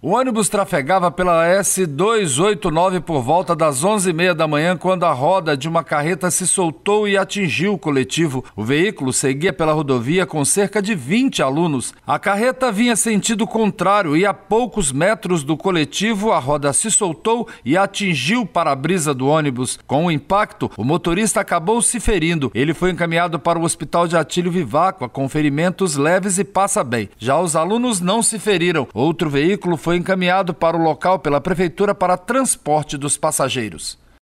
O ônibus trafegava pela S289 por volta das 11h30 da manhã quando a roda de uma carreta se soltou e atingiu o coletivo. O veículo seguia pela rodovia com cerca de 20 alunos. A carreta vinha sentido contrário e a poucos metros do coletivo a roda se soltou e atingiu o para-brisa do ônibus. Com o impacto, o motorista acabou se ferindo. Ele foi encaminhado para o Hospital de Atílio Vivacqua com ferimentos leves e passa bem. Já os alunos não se feriram. Outro veículo foi foi encaminhado para o local pela prefeitura para transporte dos passageiros.